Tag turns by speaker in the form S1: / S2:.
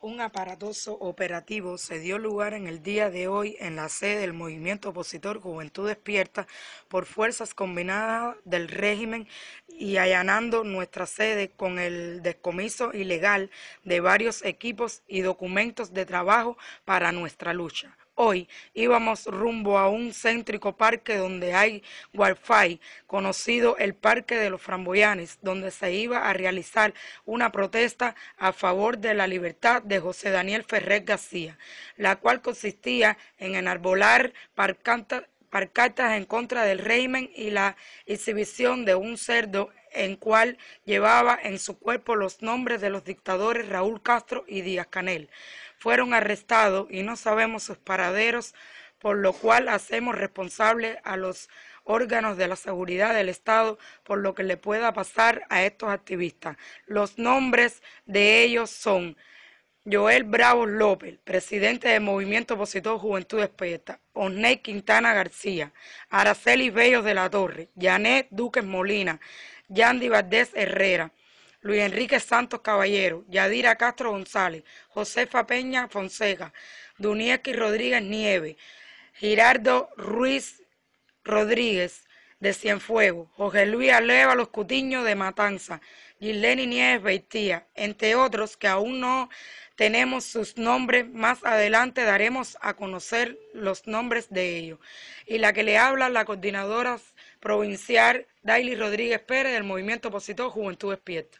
S1: Un aparatoso operativo se dio lugar en el día de hoy en la sede del movimiento opositor Juventud Despierta por fuerzas combinadas del régimen y allanando nuestra sede con el descomiso ilegal de varios equipos y documentos de trabajo para nuestra lucha. Hoy íbamos rumbo a un céntrico parque donde hay wifi, conocido el Parque de los Framboyanes, donde se iba a realizar una protesta a favor de la libertad de José Daniel Ferrer García, la cual consistía en enarbolar parcatas en contra del régimen y la exhibición de un cerdo en cual llevaba en su cuerpo los nombres de los dictadores Raúl Castro y Díaz Canel. Fueron arrestados y no sabemos sus paraderos, por lo cual hacemos responsable a los órganos de la seguridad del Estado por lo que le pueda pasar a estos activistas. Los nombres de ellos son Joel Bravo López, presidente del Movimiento Opositor Juventud Despierta, Osney Quintana García, Araceli Bellos de la Torre, Janet Duques Molina, Yandy Valdés Herrera, Luis Enrique Santos Caballero, Yadira Castro González, Josefa Peña Fonseca, Dunieski Rodríguez Nieve, Girardo Ruiz Rodríguez, de Cienfuegos, Jorge Luis Aleva Los Cutiños de Matanza, Gileni Nieves Beitía, entre otros que aún no tenemos sus nombres, más adelante daremos a conocer los nombres de ellos. Y la que le habla la coordinadora provincial Daily Rodríguez Pérez del Movimiento Opositor Juventud Despierta.